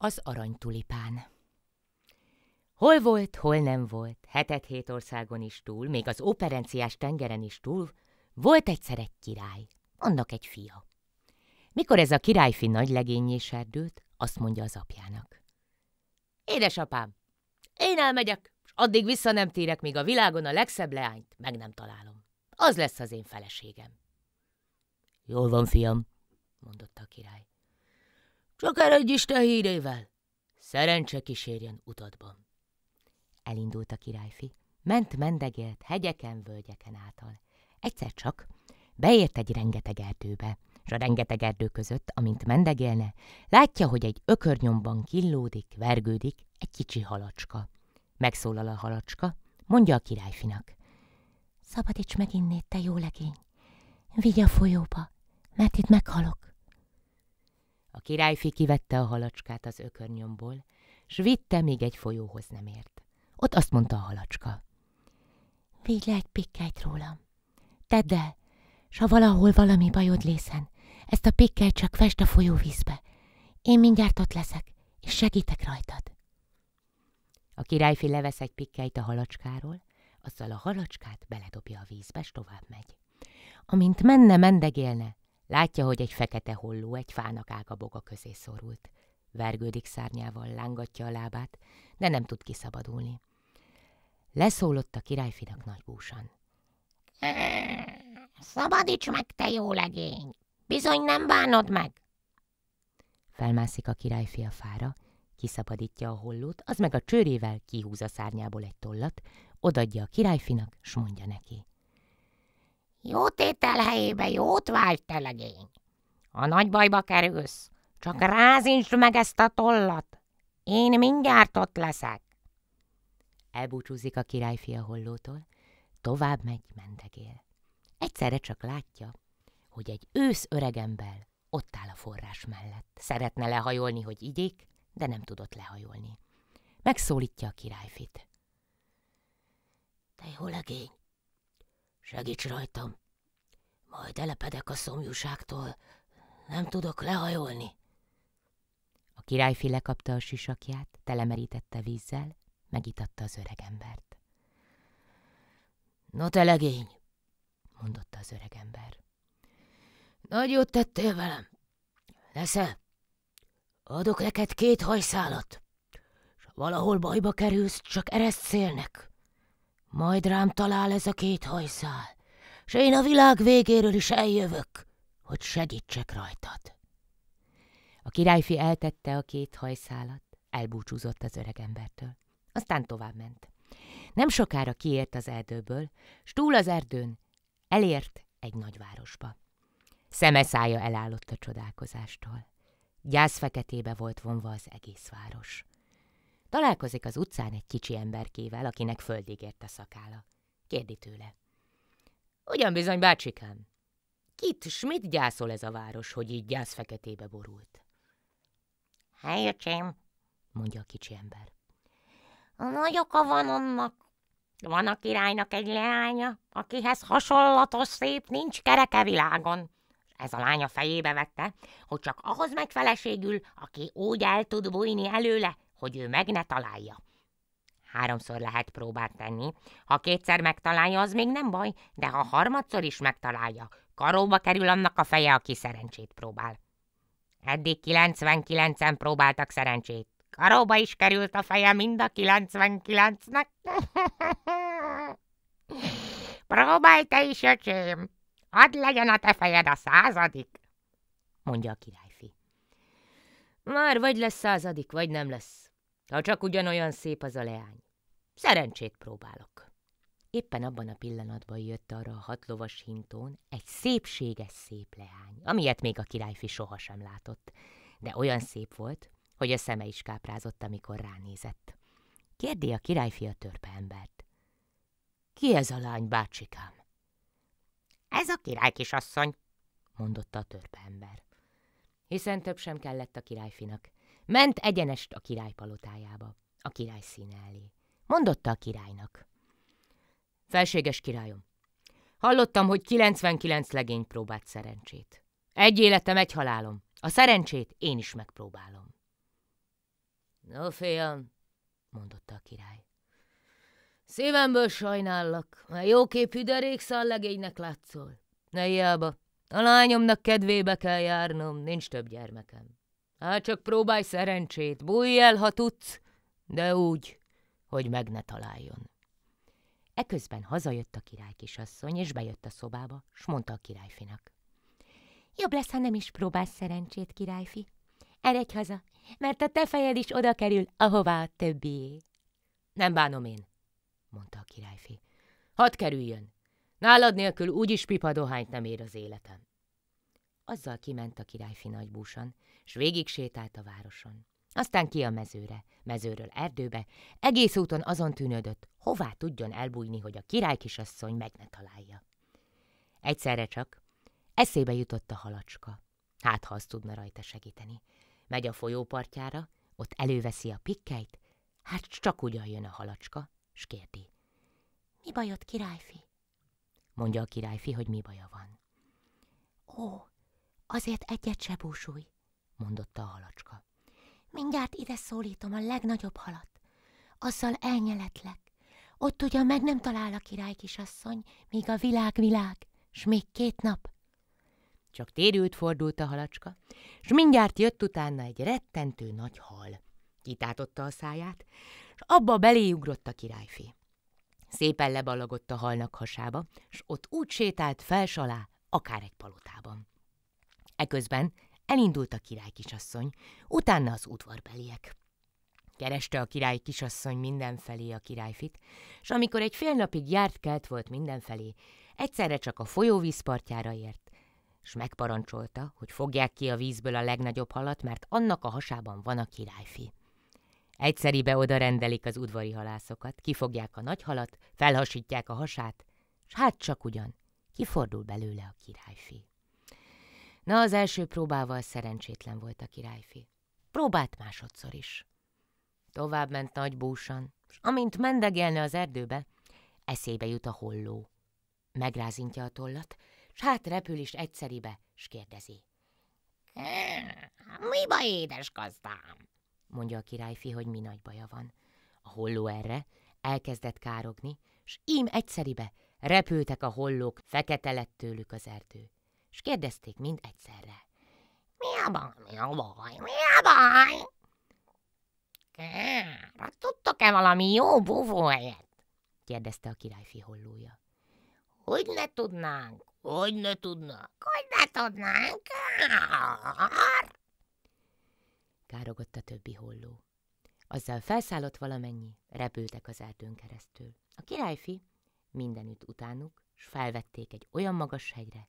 Az aranytulipán Hol volt, hol nem volt, hetet-hét országon is túl, még az operenciás tengeren is túl, volt egyszer egy király, annak egy fia. Mikor ez a királyfi nagy legényé serdült, azt mondja az apjának. Édesapám, én elmegyek, és addig vissza nem térek, míg a világon a legszebb leányt meg nem találom. Az lesz az én feleségem. Jól van, fiam, mondotta a király. Csak eredj Isten hírével! Szerencse kísérjen utadban! Elindult a királyfi. Ment mendegélt hegyeken, völgyeken által. Egyszer csak beért egy rengeteg erdőbe, és a rengeteg erdő között, amint mendegélne, látja, hogy egy ökörnyomban killódik, vergődik egy kicsi halacska. Megszólal a halacska, mondja a királyfinak. Szabadíts meg innét, te jó legény! Vigy a folyóba, mert itt meghalok. A királyfi kivette a halacskát az ökörnyomból, s vitte, még egy folyóhoz nem ért. Ott azt mondta a halacska. Vigy le egy pikkelyt rólam. Tedd el, s ha valahol valami bajod lészen, ezt a pikkelyt csak fest a folyóvízbe. Én mindjárt ott leszek, és segítek rajtad. A királyfi levesz egy pikkelyt a halacskáról, azzal a halacskát beledobja a vízbe, s tovább megy. Amint menne, mendegélne, Látja, hogy egy fekete holló egy fának boga közé szorult. Vergődik szárnyával, lángatja a lábát, de nem tud kiszabadulni. Leszólott a királyfinak búsan. Szabadíts meg, te jó legény! Bizony nem bánod meg! Felmászik a királyfi a fára, kiszabadítja a hollót, az meg a csőrével kihúz a szárnyából egy tollat, odadja a királyfinak, s mondja neki. Jó tétel helyébe jót vágy, te legény. A nagy bajba kerülsz, csak rázincsd meg ezt a tollat. Én mindjárt ott leszek. Elbúcsúzik a királyfia hollótól, tovább megy mentegél. Egyszerre csak látja, hogy egy ősz öregember ott áll a forrás mellett. Szeretne lehajolni, hogy igyék, de nem tudott lehajolni. Megszólítja a királyfit. Te jó legény, Segíts rajtam! Majd elepedek a szomjúságtól, nem tudok lehajolni. A királyfi lekapta a sisakját, telemerítette vízzel, megitatta az öregembert. No te legény, mondotta az öregember. Nagyot tettél velem. Lesze, Adok neked két hajszálat, és valahol bajba kerülsz, csak ereszt szélnek. Majd rám talál ez a két hajszál, s én a világ végéről is eljövök, hogy segítsek rajtad. A királyfi eltette a két hajszálat, elbúcsúzott az öregembertől. Aztán tovább ment. Nem sokára kiért az erdőből, s túl az erdőn elért egy nagyvárosba. Szeme szája elállott a csodálkozástól. Gyász feketébe volt vonva az egész város. Találkozik az utcán egy kicsi emberkével, akinek földig érte szakála. Kérdi tőle. Ugyan bizony, bácsikám. Kit s mit gyászol ez a város, hogy így gyász feketébe borult? Hely, öcsém, mondja a kicsi ember. A nagy oka van annak. Van a királynak egy leánya, akihez hasonlatos szép nincs kereke világon. Ez a lánya fejébe vette, hogy csak ahhoz megfeleségül, aki úgy el tud bújni előle, hogy ő meg ne találja. Háromszor lehet próbát tenni. Ha kétszer megtalálja, az még nem baj, de ha harmadszor is megtalálja, karóba kerül annak a feje, aki szerencsét próbál. Eddig 99-en próbáltak szerencsét. Karóba is került a feje mind a 99-nek. Próbálj te is, öcsém! Hadd legyen a te fejed a századik! mondja a királyfi. Már vagy lesz századik, vagy nem lesz, ha csak ugyanolyan szép az a leány. Szerencsét próbálok. Éppen abban a pillanatban jött arra a lovas hintón egy szépséges szép leány, amilyet még a királyfi sohasem látott, de olyan szép volt, hogy a szeme is káprázott, amikor ránézett. Kérdi a királyfi a törpe embert. Ki ez a lány, bácsikám? Ez a király kisasszony, mondotta a törpe ember. Hiszen több sem kellett a királyfinak, Ment egyenest a király palotájába, a király színe elé. Mondotta a királynak. Felséges királyom, hallottam, hogy 99 legény próbált szerencsét. Egy életem, egy halálom. A szerencsét én is megpróbálom. No, fiam, mondotta a király. Szívemből sajnállak, mert képű derékszal legénynek látszol. Ne hiába, a lányomnak kedvébe kell járnom, nincs több gyermekem. Hát csak próbálj szerencsét, bújj el, ha tudsz, de úgy, hogy meg ne találjon. Eközben hazajött a király kisasszony, és bejött a szobába, s mondta a királyfinak. Jobb lesz, ha nem is próbálsz szerencsét, királyfi. Eredj haza, mert a te fejed is oda kerül, ahová a többié. Nem bánom én, mondta a királyfi. Hadd kerüljön. Nálad nélkül úgyis pipa dohányt nem ér az életem azzal kiment a királyfi nagybúsan, s végig sétált a városon. Aztán ki a mezőre, mezőről erdőbe, egész úton azon tűnődött, hová tudjon elbújni, hogy a király kisasszony meg ne találja. Egyszerre csak eszébe jutott a halacska. Hát, ha azt tudna rajta segíteni. Megy a folyópartjára, ott előveszi a pikkeit, hát csak ugyan jön a halacska, s kérdi. Mi bajod, királyfi? Mondja a királyfi, hogy mi baja van. Ó, Azért egyet se búsulj, mondotta a halacska. Mindjárt ide szólítom a legnagyobb halat. Azzal elnyeletlek. Ott ugyan meg nem talál a király kisasszony, míg a világ világ, s még két nap. Csak térült fordult a halacska, s mindjárt jött utána egy rettentő nagy hal. Kitátotta a száját, s abba beléugrott a királyfi. Szépen leballagott a halnak hasába, s ott úgy sétált fels alá, akár egy palotában. Eközben elindult a király kisasszony, utána az udvarbeliek. Kereste a király kisasszony mindenfelé a királyfit, és amikor egy fél napig járt kelt volt mindenfelé, egyszerre csak a folyóvízpartjára ért, és megparancsolta, hogy fogják ki a vízből a legnagyobb halat, mert annak a hasában van a királyfi. Egyszeribe oda rendelik az udvari halászokat, kifogják a nagy halat, felhasítják a hasát, s hát csak ugyan, kifordul belőle a királyfi. Na, az első próbával szerencsétlen volt a királyfi. Próbált másodszor is. Tovább ment nagy búsan, s amint mendegelne az erdőbe, eszébe jut a holló. Megrázintja a tollat, s hát repül is egyszeribe, s kérdezi. Mi baj, édes gazdám? mondja a királyfi, hogy mi nagy baja van. A holló erre elkezdett károgni, s ím egyszeribe repültek a hollók, fekete lett tőlük az erdő és kérdezték mind egyszerre. Mi a baj, mi a baj, mi a baj? Kár, hát tudtok-e valami jó buvóhelyet? kérdezte a királyfi hollója. Hogy ne tudnánk, hogy ne tudnánk, hogy ne tudnánk, kár! Károgott a többi holló. Azzal felszállott valamennyi, repültek az erdőn keresztül. A királyfi mindenütt utánuk, s felvették egy olyan magas hegyre,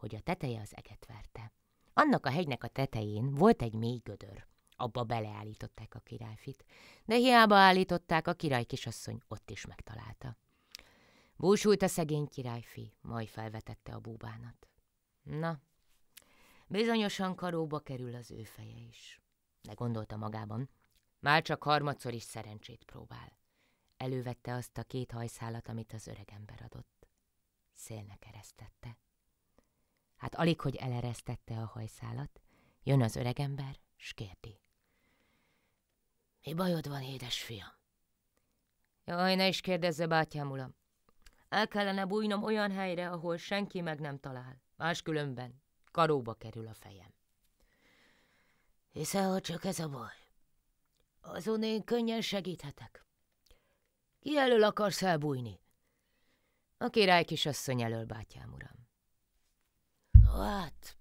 hogy a teteje az eget verte. Annak a hegynek a tetején volt egy mély gödör. Abba beleállították a királyfit, de hiába állították, a király kisasszony ott is megtalálta. Búsult a szegény királyfi, majd felvetette a búbánat. Na, bizonyosan karóba kerül az ő feje is. De gondolta magában, már csak harmadszor is szerencsét próbál. Elővette azt a két hajszálat, amit az öregember adott. Szélnek eresztette. Hát alig, hogy eleresztette a hajszálat, jön az öregember, s kérdi. Mi bajod van, édes fiam? Jaj, ne is kérdezze, bátyám ulam. El kellene bújnom olyan helyre, ahol senki meg nem talál. Máskülönben karóba kerül a fejem. Hiszen, hogy csak ez a baj, azon én könnyen segíthetek. Ki elől akarsz elbújni? A király kisasszony elől, bátyám uram. Hát,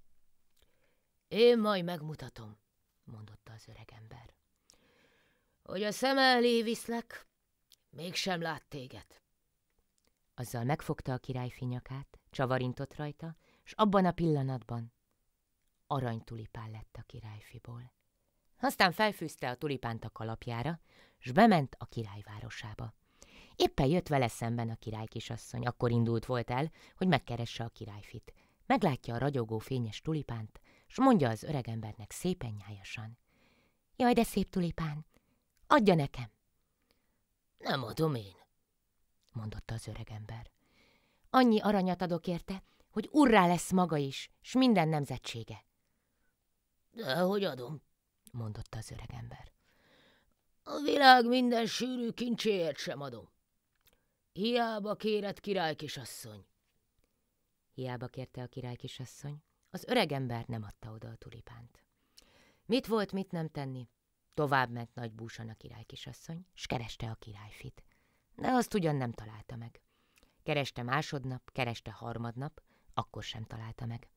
én majd megmutatom, mondotta az öregember. Hogy a szem elé viszlek, mégsem lát téged. Azzal megfogta a király finyakát, csavarintott rajta, s abban a pillanatban aranytulipán lett a királyfiból. Aztán felfűzte a tulipánt a kalapjára, s bement a királyvárosába. Éppen jött vele szemben a király kisasszony, akkor indult volt el, hogy megkeresse a királyfit meglátja a ragyogó fényes tulipánt, s mondja az öregembernek szépen nyájasan. Jaj, de szép tulipán! Adja nekem! Nem adom én, mondotta az öregember. Annyi aranyat adok érte, hogy urrá lesz maga is, s minden nemzetsége. hogy adom, mondotta az öregember. A világ minden sűrű kincséért sem adom. Hiába kéred, király kisasszony hiába kérte a király kisasszony. Az öreg ember nem adta oda a tulipánt. Mit volt, mit nem tenni? Tovább ment nagy búsan a király kisasszony, s kereste a királyfit. De azt ugyan nem találta meg. Kereste másodnap, kereste harmadnap, akkor sem találta meg.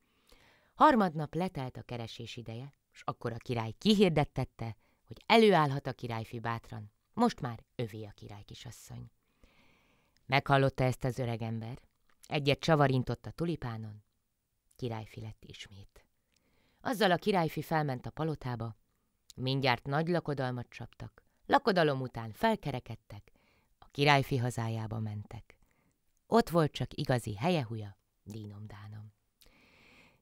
Harmadnap letelt a keresés ideje, s akkor a király kihirdettette, hogy előállhat a királyfi bátran, most már övé a király kisasszony. Meghallotta ezt az öreg ember, Egyet csavarintott a tulipánon, királyfi lett ismét. Azzal a királyfi felment a palotába, mindjárt nagy lakodalmat csaptak, lakodalom után felkerekedtek, a királyfi hazájába mentek. Ott volt csak igazi helyehuja, dínomdánom.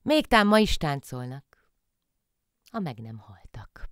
Még tám ma is táncolnak, a meg nem haltak.